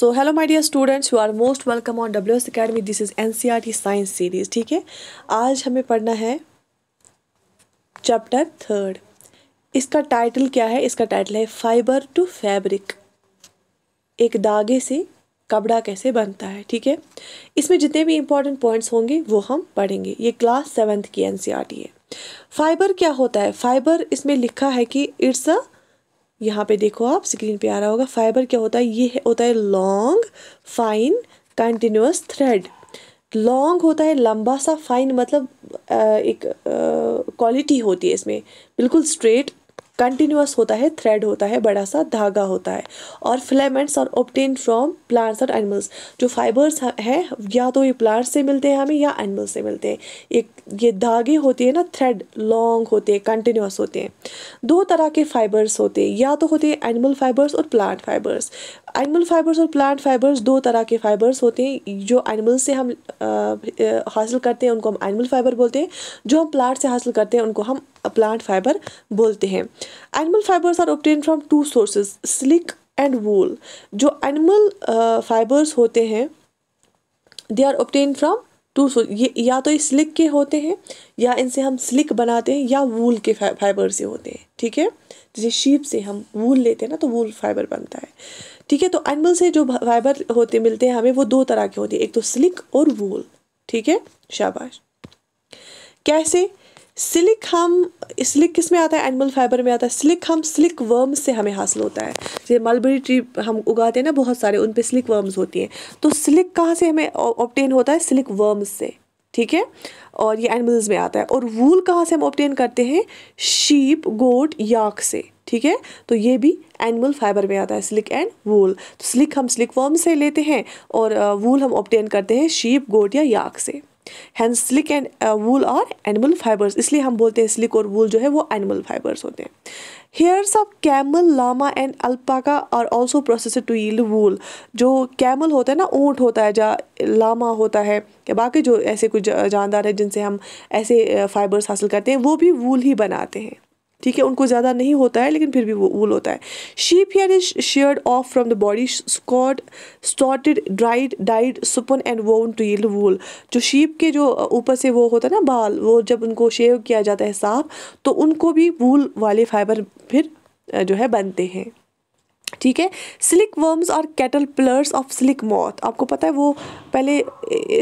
so hello my dear students you are most welcome on W S academy this is NCERT science series ठीक है आज हमें पढ़ना है चैप्टर थर्ड इसका टाइटल क्या है इसका टाइटल है फाइबर टू फैब्रिक एक धागे से कपड़ा कैसे बनता है ठीक है इसमें जितने भी इंपॉर्टेंट पॉइंट्स होंगे वो हम पढ़ेंगे ये क्लास सेवन्थ की एन e है फाइबर क्या होता है फाइबर इसमें लिखा है कि इट्स अ यहाँ पे देखो आप स्क्रीन पे आ रहा होगा फाइबर क्या होता है ये होता है long fine continuous thread long होता है लंबा सा फाइन मतलब एक क्वालिटी होती है इसमें बिल्कुल स्ट्रेट कंटिन्यूस होता है थ्रेड होता है बड़ा सा धागा होता है और filaments are obtained from plants और एनिमल्स जो फाइबर्स हैं या तो ये प्लांट्स से मिलते हैं हमें या एनिमल से मिलते हैं एक ये धागे होते हैं ना थ्रेड लॉन्ग होते हैं कंटिन्यूस होते हैं दो तरह के फाइबर्स होते हैं या तो होते हैं एनिमल फाइबर्स और प्लांट फाइबर्स एनिमल फाइबर्स और प्लांट फाइबर्स दो तरह के फाइबर्स होते हैं जो एनिमल से हम हासिल करते हैं उनको हम एनिमल फाइबर बोलते हैं जो हम प्लांट से हासिल करते हैं उनको हम प्लांट फाइबर बोलते हैं animal fibres are obtained from two sources silk and wool जो एनिमल फाइबर्स uh, होते हैं they are obtained from two ये या तो ये स्लिक के होते हैं या इनसे हम स्लिक बनाते हैं या वूल के फाइबर से होते हैं ठीक है जैसे शीप से हम वूल लेते हैं ना तो वूल फाइबर बनता है ठीक है तो एनिमल से जो फाइबर होते मिलते हैं हमें वो दो तरह के होते हैं एक तो स्लिक और वूल ठीक है शाबाश कैसे सिलिक हम सिलिक किस में आता है एनिमल फाइबर में आता है सिलिक हम सिलिक वर्म से हमें हासिल होता है जैसे मलबरी ट्री हम उगाते हैं ना बहुत सारे उन पर सिलिक वर्म्स होती हैं तो सिलिक कहाँ से हमें ऑप्टेन होता है सिलिक वर्म्स से ठीक है और ये एनिमल्स में आता है और वूल कहाँ से हम ऑप्टेन करते हैं शीप गोट याक से ठीक है तो ये भी एनिमल फाइबर में आता है स्लिक एंड वूल तो स्लिक हम स्लिक वर्म से लेते हैं और वूल हम ऑप्टेन करते हैं शीप गोट या याक से हैं स्लिक एंड वूल और एनिमल फाइबर्स इसलिए हम बोलते हैं स्लिक और वूल जो है वो एनिमल फाइबर्स होते हैं hairs of camel llama and alpaca are also processed to yield wool जो कैमल होता है ना ऊँट होता है जहाँ लामा होता है या बाकी जो ऐसे कुछ जानदार है जिनसे हम ऐसे फाइबर्स uh, हासिल करते हैं वो भी वूल ही बनाते हैं ठीक है उनको ज़्यादा नहीं होता है लेकिन फिर भी वो वूल होता है sheep hair is sheared off from the body scoured sorted dried dyed spun and woven to yield wool जो शीप के जो ऊपर से वो होता है ना बाल वो जब उनको शेव किया जाता है साफ तो उनको भी वूल वाले फाइबर फिर जो है बनते हैं ठीक है स्लिक वर्म्स और caterpillars of silk moth आपको पता है वो पहले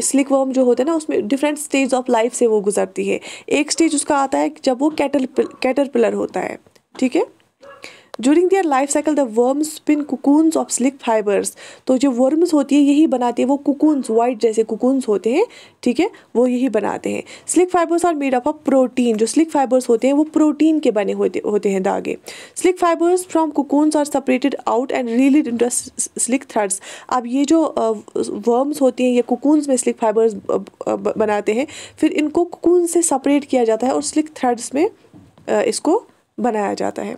स्लिक वर्म जो होते हैं ना उसमें डिफरेंट स्टेज ऑफ लाइफ से वो गुजरती है एक स्टेज उसका आता है जब वो कैटल कैटल पिलर होता है ठीक है during their life cycle the worm spin cocoons of silk fibres तो जो वर्म्स होती है यही बनाते हैं वो कुकून्स वाइट जैसे कुकून्स होते हैं ठीक है वो यही बनाते हैं silk fibres are made up of protein जो स्लिक फाइबर्स होते हैं वो प्रोटीन के बने होते होते हैं धागे silk fibres from cocoons are separated out and reeled in silk threads अब ये जो वर्म्स होती हैं ये कुकून्स में स्लिक फाइबर्स बनाते हैं फिर इनको कुकून से सेपरेट किया जाता है और स्लिक थ्रेड्स में इसको बनाया जाता है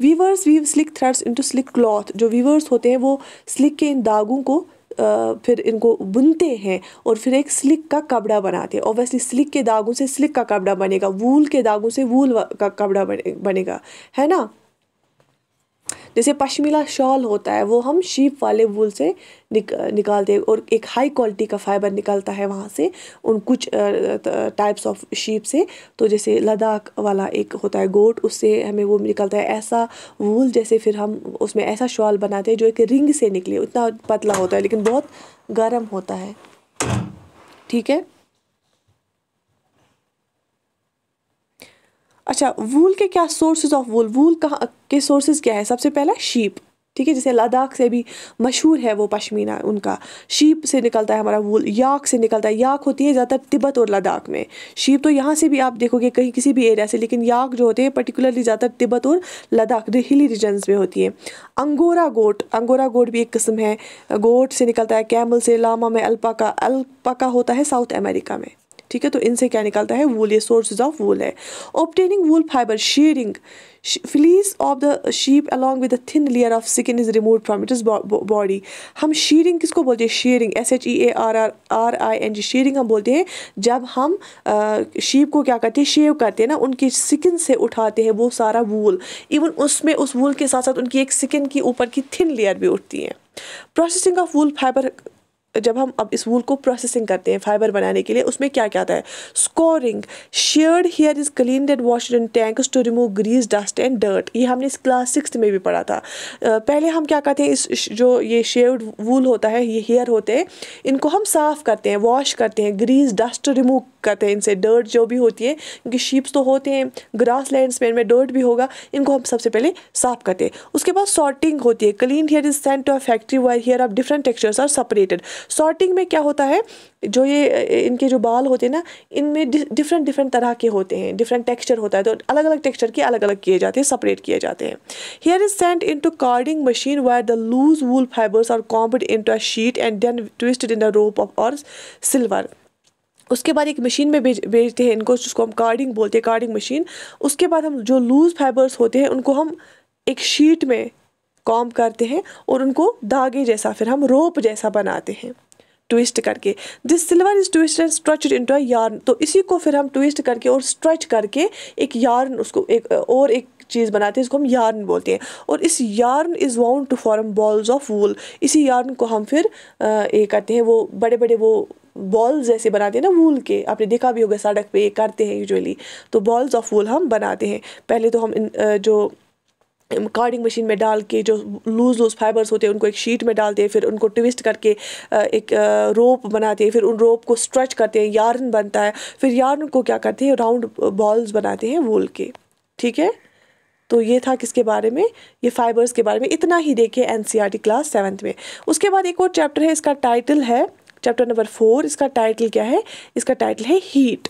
weavers weave silk threads into silk cloth जो वीवर्स होते हैं वो स्लिक के इन दागों को फिर इनको बुनते हैं और फिर एक स्लिक का कपड़ा बनाते हैं ओबियसली स्लिक के दागों से स्लिक का कपड़ा बनेगा वूल के दागों से वूल का कपड़ा बनेगा है ना जैसे पश्मीला शॉल होता है वो हम शीप वाले वूल से निक, निकालते हैं और एक हाई क्वालिटी का फाइबर निकलता है वहाँ से उन कुछ टाइप्स ऑफ शीप से तो जैसे लद्दाख वाला एक होता है गोट उससे हमें वो निकलता है ऐसा वूल जैसे फिर हम उसमें ऐसा शॉल बनाते हैं जो एक रिंग से निकले उतना पतला होता है लेकिन बहुत गर्म होता है ठीक है अच्छा वूल के क्या सोर्सेज ऑफ वूल वूल कहाँ के सोर्सेज क्या है सबसे पहला शीप ठीक है जैसे लद्दाख से भी मशहूर है वो पश्मीना उनका शीप से निकलता है हमारा वूल याक से निकलता है याक होती है ज़्यादातर तिब्बत और लद्दाख में शीप तो यहाँ से भी आप देखोगे कहीं किसी भी एरिया से लेकिन याक जो होते हैं पर्टिकुलरली ज़्यादातर तिब्बत और लद्दाख हिली रीजन में होती है अंगोरा गोट अंगोरा गोट भी एक किस्म है गोट से निकलता है कैमल से लामा में अल्पाका अल्पाका होता है साउथ अमेरिका में ठीक है तो इनसे क्या निकलता है वूल ये सोर्सेज ऑफ वूल है obtaining wool fibre shearing fleece of the sheep along with thin layer of skin is remove from it is body हम शेयरिंग किसको बोलते हैं shearing S H E A R R R I N G shearing हम बोलते हैं जब हम sheep को क्या करते हैं शेव करते हैं ना उनकी स्किन से उठाते हैं वो सारा वूल इवन उसमें उस वूल के साथ साथ उनकी एक स्किन की ऊपर की थिन लेयर भी उठती है प्रोसेसिंग ऑफ वूल फाइबर जब हम अब इस वूल को प्रोसेसिंग करते हैं फाइबर बनाने के लिए उसमें क्या क्या आता है scouring sheared hair is clean and washed in tanks to remove grease dust and dirt ये हमने इस क्लास सिक्स में भी पढ़ा था पहले हम क्या कहते हैं इस जो ये शेयर्ड वूल होता है ये हेयर होते हैं इनको हम साफ़ करते हैं वॉश करते हैं ग्रीस डस्ट रिमूव कहते तो हैं इनसे डर्ट जो भी होती है क्योंकि शीप्स तो होते हैं ग्रास लैंड में इनमें डर्ट भी होगा इनको हम सबसे पहले साफ करते हैं उसके बाद सॉर्टिंग होती है clean hair is sent to a factory where hair of different textures are separated sorting में क्या होता है जो ये इनके जो बाल होते हैं ना इनमें डिफरेंट डिफरेंट तरह के होते हैं डिफरेंट टेक्स्चर होता है तो अलग अलग टेक्स्चर के अलग अलग किए जाते हैं सेपरेट किए जाते हैं hair is sent in to carding machine where the loose wool fibres are combed in to a sheet and then twisted in the rope of और सिल्वर उसके बाद एक मशीन में भेज भेजते हैं इनको जिसको हम कार्डिंग बोलते हैं कार्डिंग मशीन उसके बाद हम जो लूज़ फाइबर्स होते हैं उनको हम एक शीट में कॉम करते हैं और उनको धागे जैसा फिर हम रोप जैसा बनाते हैं ट्विस्ट करके this silver is twist and in to yarn तो इसी को फिर हम ट्विस्ट करके और स्ट्रच करके एक यार्न उसको एक और एक चीज़ बनाते हैं इसको हम यार्न बोलते हैं और इस yarn is wound to form balls of wool इसी यार्न को हम फिर ये करते हैं वो बड़े बड़े वो बॉल्स जैसे बनाते हैं ना वूल के आपने देखा भी होगा सड़क पे करते हैं यूजुअली तो बॉल्स ऑफ वूल हम बनाते हैं पहले तो हम इन, जो कार्डिंग मशीन में डाल के जो लूज लूज फाइबर्स होते हैं उनको एक शीट में डालते हैं फिर उनको ट्विस्ट करके एक रोप बनाते हैं फिर उन रोप को स्ट्रेच करते हैं यार्न बनता है फिर यार्न को क्या करते हैं राउंड बॉल्स बनाते हैं वूल के ठीक है तो ये था किसके बारे में ये फाइबर्स के बारे में इतना ही देखे एन क्लास सेवन्थ में उसके बाद एक और चैप्टर है इसका टाइटल है चैप्टर नंबर फोर इसका टाइटल क्या है इसका टाइटल है हीट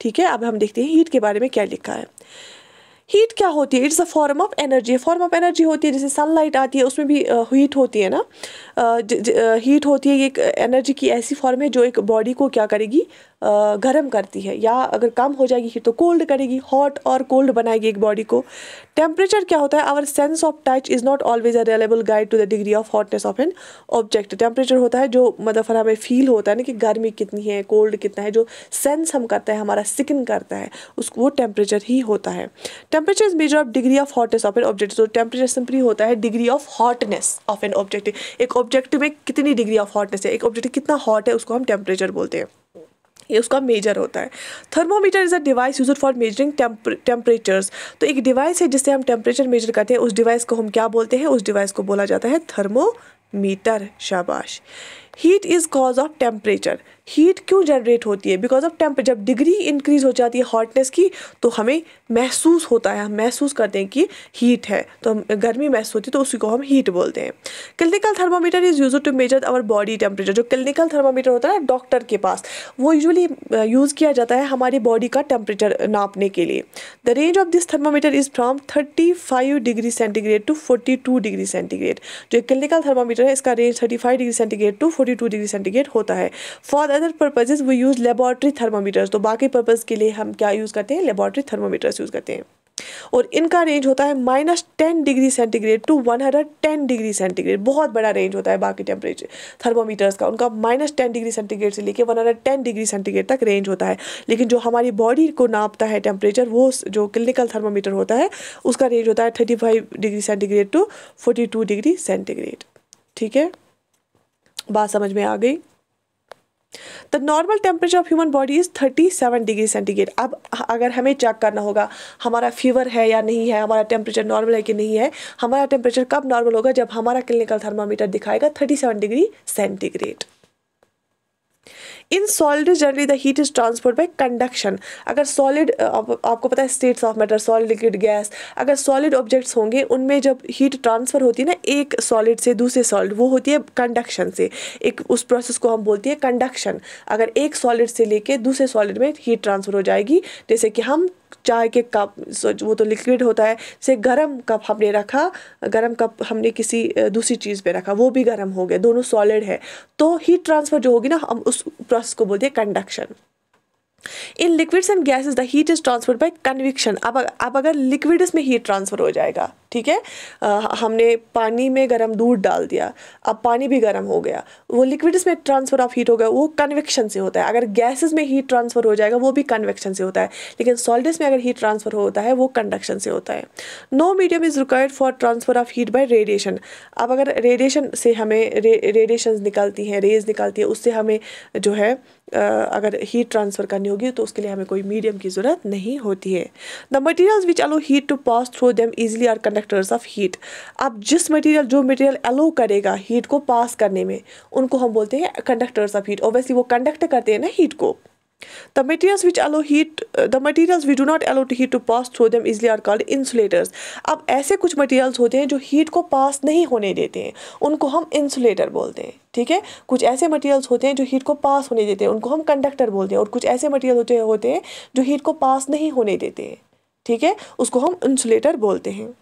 ठीक है अब हम देखते हैं हीट के बारे में क्या लिखा है हीट क्या होती है it's a form of energy form of energy होती है जैसे सनलाइट आती है उसमें भी हीट होती है ना हीट होती है ये एक एनर्जी की ऐसी फॉर्म है जो एक बॉडी को क्या करेगी गर्म करती है या अगर कम हो जाएगी हीट तो कोल्ड करेगी हॉट और कोल्ड बनाएगी एक बॉडी को टेम्परेचर क्या होता है our sense of touch is not always a guide to the degree of hotness of an object temperature होता है जो मतलब फिर हमें फील होता है ना कि गर्मी कितनी है कोल्ड कितना है जो सेंस हम करते हैं हमारा सिकन करता है उसको वो टेम्परेचर ही होता है temperature is measure of degree of hotness of an object तो टेम्परेचर सिंपली होता है degree of hotness of an object एक ऑब्जेक्ट में कितनी डिग्री ऑफ हॉटनेस है एक ऑब्जेक्ट कितना हॉट है उसको हम टेम्परेचर बोलते हैं ये उसका मेजर होता है thermometer is a device use for measuring temperatures तो एक डिवाइस है जिससे हम टेम्परेचर मेजर करते हैं उस डिवाइस को हम क्या बोलते हैं उस डिवाइस को बोला जाता है थर्मोमीटर शाबाश heat is cause of temperature heat क्यों जनरेट होती है बिकॉज ऑफ टेम्परेचर जब डिग्री इंक्रीज हो जाती है हॉटनेस की तो हमें महसूस होता है हम महसूस करते हैं कि हीट है तो हम गर्मी महसूस होती है तो उसी को हम हीट बोलते हैं clinical thermometer is use to measure our body temperature जो क्लिनिकल थर्मामीटर होता है ना डॉक्टर के पास वो यूजली यूज़ uh, किया जाता है हमारी बॉडी का टेम्परेचर नापने के लिए the range of this thermometer is from thirty five degree centigrade to forty two degree centigrade जो क्लिनिकल थर्मामीटर है इसका range thirty five degree centigrade to forty two degree centigrade होता है for other purposes we use laboratory thermometers तो बाकी purpose के लिए हम क्या यूज़ करते हैं लेबॉर्ट्री थर्मामीटर्स यूज़ करते हैं और इनका रेंज होता है minus ten degree centigrade to one hundred ten degree centigrade बहुत बड़ा रेंज होता है बाकी टेम्परेचर थर्मोमीटर्स का उनका माइनस टेन डिग्री सेंटीग्रेड से लेके one hundred ten degree centigrade तक रेंज होता है लेकिन जो हमारी बॉडी को नापता है टेम्परेचर वो जो क्लिनिकल थर्मोमीटर होता है उसका रेंज होता है thirty five degree centigrade to forty two degree centigrade ठीक है बात समझ में आ गई the normal temperature of human body is thirty seven degree centigrade अब अगर हमें चेक करना होगा हमारा फीवर है या नहीं है हमारा टेम्परेचर नॉर्मल है कि नहीं है हमारा टेम्परेचर कब नॉर्मल होगा जब हमारा क्लिनिकल थर्मामीटर दिखाएगा thirty seven degree centigrade in solid generally the heat is transport by conduction अगर सॉलिड आप, आपको पता है states of matter solid liquid gas अगर सॉलिड ऑब्जेक्ट्स होंगे उनमें जब हीट ट्रांसफ़र होती है ना एक सॉलिड से दूसरे सॉलिड वो होती है कंडक्शन से एक उस प्रोसेस को हम बोलते हैं कंडक्शन अगर एक सॉलिड से लेके दूसरे सॉलिड में हीट ट्रांसफ़र हो जाएगी जैसे कि हम चाय के कप वो तो लिक्विड होता है से गरम कप हमने रखा गरम कप हमने किसी दूसरी चीज़ पे रखा वो भी गरम हो गया दोनों सॉलिड है तो हीट ट्रांसफ़र जो होगी ना हम उस प्रोसेस को बोलते हैं conduction in liquids and gases the heat is transferred by convection अब अब अगर लिक्विड्स में हीट ट्रांसफर हो जाएगा ठीक है हमने पानी में गर्म दूध डाल दिया अब पानी भी गर्म हो गया वो लिक्विड्स में ट्रांसफ़र ऑफ हीट हो गया वो कन्वेक्शन से होता है अगर गैसेस में हीट ट्रांसफ़र हो जाएगा वो भी कन्वेक्शन से होता है लेकिन सॉलिड्स में अगर हीट ट्रांसफ़र होता है वो कंडक्शन से होता है no medium is required for transfer of heat by radiation अब अगर रेडिएशन से हमें रेडिएशन निकलती हैं रेज निकलती है उससे हमें जो है Uh, अगर हीट ट्रांसफ़र करनी होगी तो उसके लिए हमें कोई मीडियम की ज़रूरत नहीं होती है the materials which allow heat to pass through them easily are con conductors of heat अब जिस मटेरियल जो मटेरियल अलो करेगा हीट को पास करने में उनको हम बोलते हैं कंडक्टर्स ऑफ हीट ओबियसली वो कंडक्ट करते हैं ना हीट को the materials which allow heat the materials we do not allow to heat to pass through them easily are called insulators अब ऐसे कुछ मटीरियल्स होते हैं जो हीट को पास नहीं होने देते हैं उनको हम इंसुलेटर बोलते हैं ठीक है कुछ ऐसे मटेरियल्स होते हैं जो हीट को पास होने देते हैं उनको हम कंडक्टर बोलते हैं और कुछ ऐसे मटीरियल होते हैं जो हीट को पास नहीं होने देते हैं ठीक है उसको हम इंसुलेटर बोलते हैं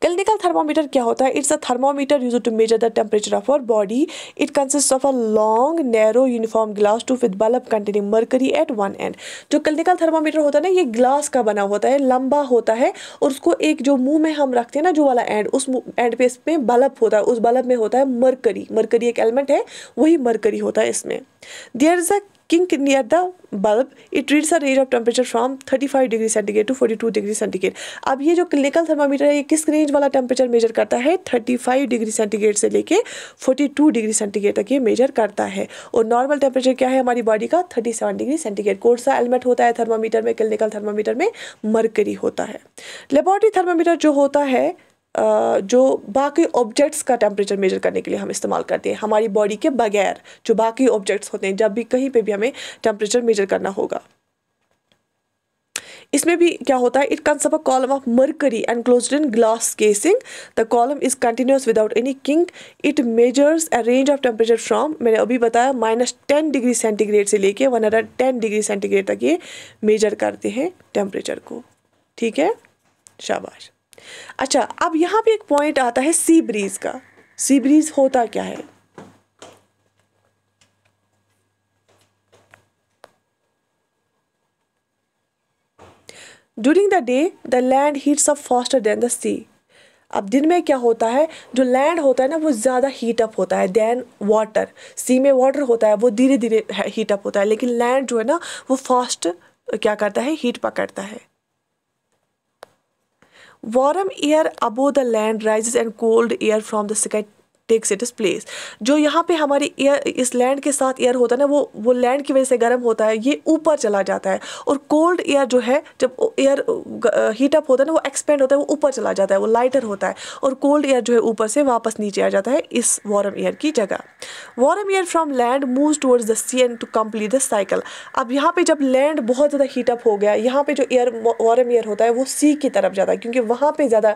क्लिनिकल थर्मोमीटर क्या होता है it's a thermometer use to measure the temperature of our body it consist of a long narrow uniform glass tube with bulb containing mercury at one end जो क्लिनिकल थर्मोमीटर होता है ना ये glass का बना होता है लंबा होता है और उसको एक जो मुंह में हम रखते हैं ना जो वाला एंड उस एंड पे इसमें बल्ब होता है उस बल्ब में होता है मरकरी मरकरी एक एलिमेंट है वही मरकरी होता है इसमें there is a kink kink near the bulb it reads a range of temperature from 35 degree centigrade to 42 degree centigrade अब ये जो क्लिनिकल थर्मामीटर है ये किस रेंज वाला टेम्परेचर मेजर करता है 35 डिग्री सेंटीग्रेड से लेके 42 डिग्री सेंटीग्रेड तक ये मेजर करता है और नॉर्मल टेम्परेचर क्या है हमारी बॉडी का 37 डिग्री सेंटीग्रेड कौन सा एलिमेंट होता है थर्मामीटर में क्लिनिकल थर्मामीटर में मरकरी होता है लेबॉरेटरी थर्मामीटर जो होता है जो बाकी ऑब्जेक्ट्स का टेम्परेचर मेजर करने के लिए हम इस्तेमाल करते हैं हमारी बॉडी के बगैर जो बाकी ऑब्जेक्ट्स होते हैं जब भी कहीं पे भी हमें टेम्परेचर मेजर करना होगा इसमें भी क्या होता है it comes a column of mercury close in glass casing the column is continuous without any kink it measures a range of temperature from मैंने अभी बताया माइनस टेन डिग्री सेंटीग्रेड से लेके one hundred ten degree centigrade तक ये major करते हैं temperature को ठीक है शाबाश अच्छा अब यहाँ पे एक पॉइंट आता है सी ब्रीज का सी ब्रीज होता क्या है during the day the land heats up faster than the sea अब दिन में क्या होता है जो लैंड होता है ना वो ज़्यादा हीट अप होता है देन वाटर सी में वाटर होता है वो धीरे धीरे हीट अप होता है लेकिन लैंड जो है ना वो फास्ट क्या करता है हीट पकड़ता है Warm air above the land rises and cold air from the sky takes it इस प्लेस जो यहाँ पे हमारी एयर इस लैंड के साथ एयर होता है ना वो वो लैंड की वजह से गर्म होता है ये ऊपर चला जाता है और कोल्ड एयर जो है जब एयर हीटअप होता है ना वो एक्सपेंड होता है वो ऊपर चला जाता है वो लाइटर होता है और कोल्ड एयर जो है ऊपर से वापस नीचे आ जाता है इस वार्म एयर की जगह warm air from land move towards the sea and to complete the cycle अब यहाँ पे जब लैंड बहुत ज़्यादा हीटअप हो गया यहाँ पे जो एयर वार्म एयर होता है वो सी की तरफ जाता है क्योंकि वहाँ पे ज़्यादा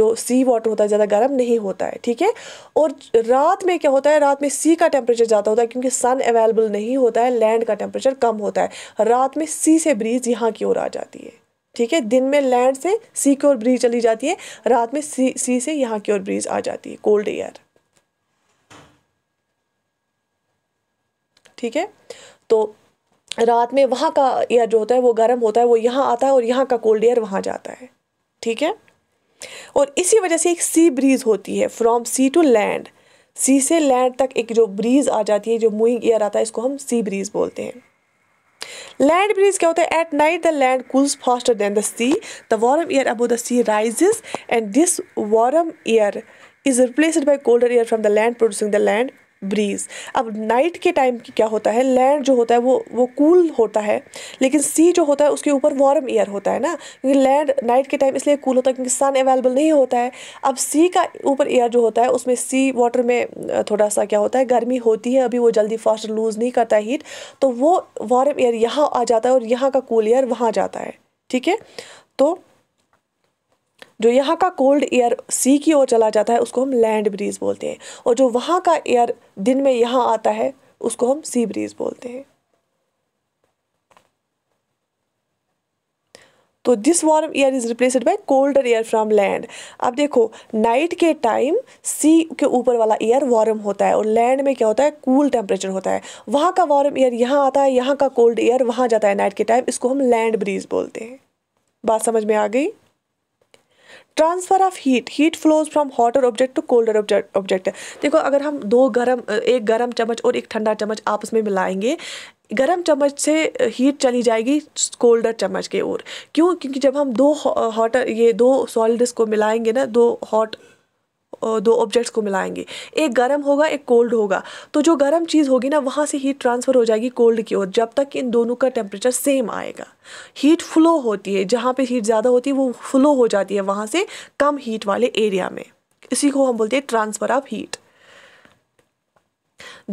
जो सी वाटर होता है ज़्यादा गर्म नहीं होता है ठीक है और रात में क्या होता है रात में सी का टेम्परेचर ज़्यादा होता है क्योंकि सन अवेलेबल नहीं होता है लैंड का टेम्परेचर कम होता है रात में सी से ब्रीज यहाँ की ओर आ जाती है ठीक है दिन में लैंड से सी की ओर ब्रीज चली जाती है रात में सी सी से यहाँ की ओर ब्रीज आ जाती है कोल्ड एयर ठीक है तो रात में वहाँ का एयर जो होता है वो गर्म होता है वो यहाँ आता है और यहाँ का कोल्ड एयर वहाँ जाता है ठीक है और इसी वजह से एक सी ब्रीज़ होती है from sea to land sea से लैंड तक एक जो ब्रीज़ आ जाती है जो मूविंग एयर आता है इसको हम सी ब्रीज़ बोलते हैं लैंड ब्रीज क्या होता है at night the land cools faster than the sea the warm air above the sea rises and this warm air is replaced by colder air from the land producing the land breeze अब night के time की क्या होता है land जो होता है वो वो कूल cool होता है लेकिन सी जो होता है उसके ऊपर वार्म एयर होता है ना क्योंकि लैंड नाइट के टाइम इसलिए कूल होता है क्योंकि सन अवेलेबल नहीं होता है अब सी का ऊपर एयर जो होता है उसमें सी वाटर में थोड़ा सा क्या होता है गर्मी होती है अभी वो जल्दी फास्ट लूज़ नहीं करता हीट तो वो वार्म एयर यहाँ आ जाता है और यहाँ का कूल एयर वहाँ जाता है ठीक है तो जो यहाँ का कोल्ड एयर सी की ओर चला जाता है उसको हम लैंड ब्रीज बोलते हैं और जो वहाँ का एयर दिन में यहाँ आता है उसको हम सी ब्रीज बोलते हैं तो this warm air is replaced by colder air from land अब देखो नाइट के टाइम सी के ऊपर वाला एयर वार्म होता है और लैंड में क्या होता है कूल cool टेम्परेचर होता है वहाँ का वार्म एयर यहाँ आता है यहाँ का कोल्ड एयर वहाँ जाता है नाइट के टाइम इसको हम लैंड ब्रीज बोलते हैं बात समझ में आ गई transfer of heat heat flows from hotter object to colder object देखो अगर हम दो गरम एक गरम चम्मच और एक ठंडा चम्मच आपस में मिलाएंगे गरम चम्मच से हीट चली जाएगी कोल्डर चम्मच के ओर क्यों क्योंकि जब हम दो हॉटर ये दो सॉलिड्स को मिलाएंगे ना दो हॉट दो ऑब्जेक्ट्स को मिलाएंगे एक गर्म होगा एक कोल्ड होगा तो जो गर्म चीज़ होगी ना वहाँ से हीट ट्रांसफ़र हो जाएगी कोल्ड की ओर जब तक इन दोनों का टेम्परेचर सेम आएगा हीट फ्लो होती है जहाँ पे हीट ज़्यादा होती है वो फ्लो हो जाती है वहाँ से कम हीट वाले एरिया में इसी को हम बोलते हैं ट्रांसफ़र ऑफ हीट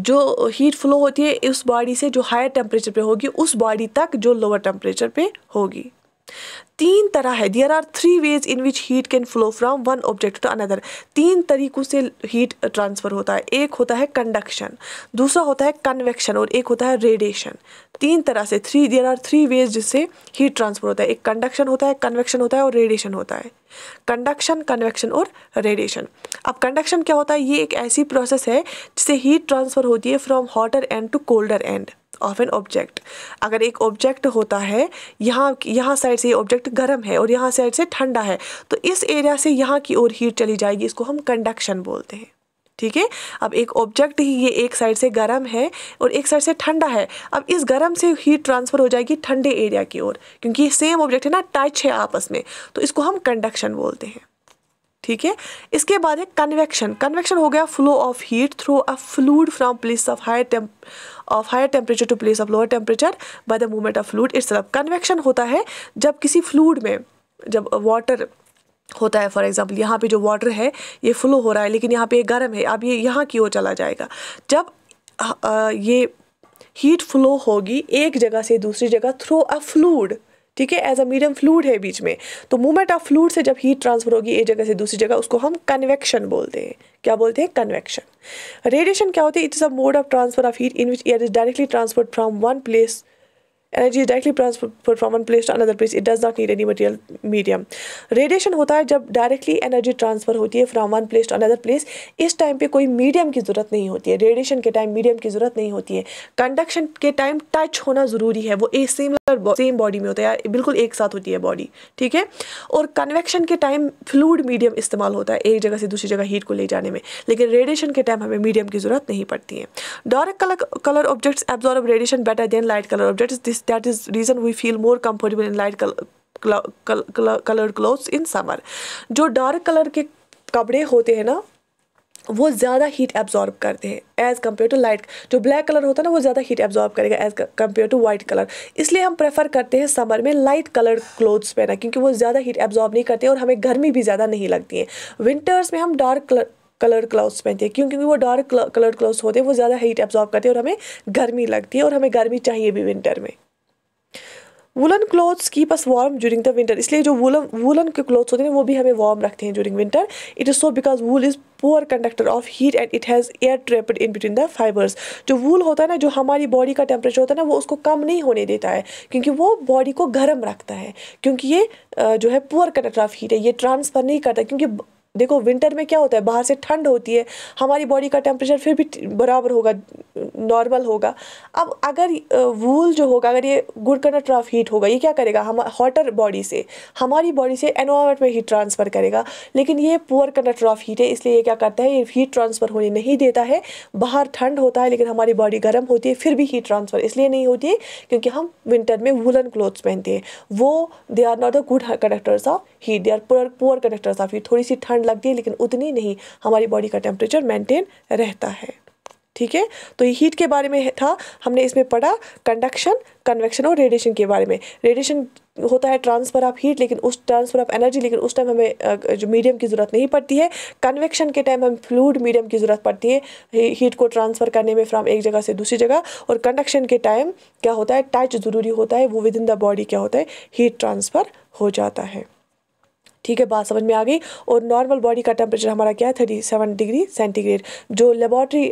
जो हीट फ्लो होती है उस बॉडी से जो हायर टेम्परेचर पे होगी उस बॉडी तक जो लोअर टेम्परेचर पे होगी तीन तरह है there are three ways in which heat can flow from one object to another तीन तरीकों से हीट ट्रांसफ़र होता है एक होता है कंडक्शन दूसरा होता है कन्वेक्शन और एक होता है रेडिएशन तीन तरह से three there are three ways जिससे हीट ट्रांसफ़र होता है एक कंडक्शन होता है कन्वेक्शन होता है और रेडिएशन होता है कंडक्शन कन्वेक्शन और रेडिएशन अब कंडक्शन क्या होता है ये एक ऐसी प्रोसेस है जिससे हीट ट्रांसफ़र होती है from hotter end to colder end of an object अगर एक ऑब्जेक्ट होता है यहाँ यहाँ साइड से ये ऑब्जेक्ट गर्म है और यहाँ साइड से ठंडा है तो इस एरिया से यहाँ की ओर हीट चली जाएगी इसको हम कंडक्शन बोलते हैं ठीक है अब एक ऑब्जेक्ट ही ये एक साइड से गर्म है और एक साइड से ठंडा है अब इस गर्म से हीट ट्रांसफ़र हो जाएगी ठंडे एरिया की ओर क्योंकि ये सेम ऑब्जेक्ट है ना टच है आपस में तो इसको हम कंडक्शन बोलते हैं ठीक है इसके बाद है कन्वेक्शन कन्वेक्शन हो गया flow of heat through a fluid from place of higher temp of higher temperature to place of lower temperature by the movement of fluid it's convection होता है जब किसी फ्लूड में जब वाटर होता है फॉर एग्जाम्पल यहाँ पे जो वाटर है ये फ्लो हो रहा है लेकिन यहाँ पे ये गर्म है अब ये यहाँ की ओर चला जाएगा जब आ, ये हीट फ्लो होगी एक जगह से दूसरी जगह थ्रू अ फ्लूड ठीक है एज अ मीडियम फ्लूड है बीच में तो मूवमेंट ऑफ फ्लूड से जब हीट ट्रांसफर होगी एक जगह से दूसरी जगह उसको हम कन्वेक्शन बोलते हैं क्या बोलते हैं कन्वेक्शन रेडिएशन क्या होती है it is a mode of transfer of heat in which air is directly transferred from one place energy is directly transfer from one place to another place it does not need any material medium radiation होता है जब directly energy transfer होती है from one place to another place इस time पे कोई medium की ज़रूरत नहीं होती है रेडिएशन के टाइम मीडियम की ज़रूरत नहीं होती है कंडक्शन के टाइम टच होना ज़रूरी है वो ए सेम सेम बॉडी में होता है यार बिल्कुल एक साथ होती है बॉडी ठीक है और कन्वेक्शन के टाइम फ्लूड मीडियम इस्तेमाल होता है एक जगह से दूसरी जगह हीट को ले जाने में लेकिन रेडिएशन के टाइम हमें मीडियम की जरूरत नहीं पड़ती है dark colour colour objects absorb radiation better than light colour objects this that is reason we feel more comfortable in light colour clothes in summer जो डार्क कलर के कपड़े होते हैं ना वो ज़्यादा हीट एब्जॉर्ब करते हैं एज़ कम्पेयर टू लाइट जो ब्लैक कलर होता है ना वो ज़्यादा हीट एब्जॉर्ब करेगा as compare to white colour इसलिए हम प्रेफर करते हैं समर में लाइट कलर क्लोथ्स पहना क्योंकि वो ज़्यादा हीट एब्जॉर्ब नहीं करते और हमें गर्मी भी ज़्यादा नहीं लगती है विंटर्स में हम डार्क कलर कलर क्लाउड्स पहनते हैं क्योंकि वो डार्क कलर क्लाउड्स होते हैं वो ज़्यादा हीट एब्जॉर्ब करते हैं और हमें गर्मी लगती है और हमें गर्मी चाहिए भी विंटर में woollen clothes keep us warm during the winter इसलिए जो वुलन वुलन के क्लोथ्स होते हैं वो भी हमें वार्म रखते हैं during winter it is so because wool is poor conductor of heat and it has air trapped in between the fibres जो वूल होता है ना जो हमारी बॉडी का टेम्परेचर होता है ना वो उसको कम नहीं होने देता है क्योंकि वो बॉडी को गर्म रखता है क्योंकि ये जो है पुअर कंडक्टर ऑफ हीट है ये ट्रांसफ़र नहीं करता क्योंकि देखो विंटर में क्या होता है बाहर से ठंड होती है हमारी बॉडी का टेम्परेचर फिर भी बराबर होगा नॉर्मल होगा अब अगर वूल जो होगा अगर ये गुड कनट हीट होगा ये क्या करेगा हम हॉटर बॉडी से हमारी बॉडी से एनवायरमेंट में हीट ट्रांसफ़र करेगा लेकिन ये पुअर कनट ट्रॉफ हीट है इसलिए ये क्या करता है ये हीट ट्रांसफ़र होने नहीं देता है बाहर ठंड होता है लेकिन हमारी बॉडी गर्म होती है फिर भी हीट ट्रांसफ़र इसलिए नहीं होती है क्योंकि हम विंटर में वूलन क्लोथ्स पहनते हैं वो they are not the good conductors of he they are poor poor conductors of heat थोड़ी सी ठंड लगती है लेकिन उतनी नहीं हमारी बॉडी का टेम्परेचर मेंटेन रहता है ठीक है तो ये हीट के बारे में था हमने इसमें पढ़ा कंडक्शन कन्वेक्शन और रेडिएशन के बारे में रेडिएशन होता है ट्रांसफर ऑफ हीट लेकिन उस ट्रांसफर ऑफ एनर्जी लेकिन उस टाइम हमें जो मीडियम की ज़रूरत नहीं पड़ती है कन्वेक्शन के टाइम हमें फ्लूड मीडियम की ज़रूरत पड़ती है हीट को ट्रांसफ़र करने में फ्रॉम एक जगह से दूसरी जगह और कंडक्शन के टाइम क्या होता है टच ज़रूरी होता है वो विद इन द बॉडी क्या होता है हीट ट्रांसफ़र हो जाता है ठीक है बात समझ में आ गई और नॉर्मल बॉडी का टेम्परेचर हमारा क्या है थर्टी सेवन डिग्री सेंटीग्रेड जो लेबॉरटरी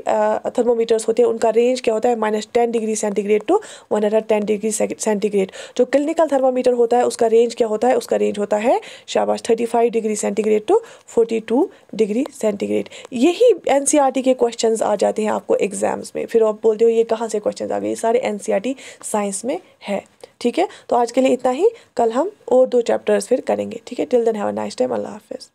थर्मोमीटर्स होते हैं उनका रेंज क्या होता है minus ten degree centigrade to one hundred ten degree centigrade जो क्लिनिकल थर्मोमीटर होता है उसका रेंज क्या होता है उसका रेंज होता है शाबाश thirty five degree centigrade to forty two degree centigrade यही एन e के क्वेश्चन आ जाते हैं आपको एग्जाम्स में फिर आप बोलते हो ये कहाँ से क्वेश्चन आ गए ये सारे एन साइंस e में है ठीक है तो आज के लिए इतना ही कल हम और दो चैप्टर्स फिर करेंगे ठीक है till then have a nice time अल्लाह हाफिज़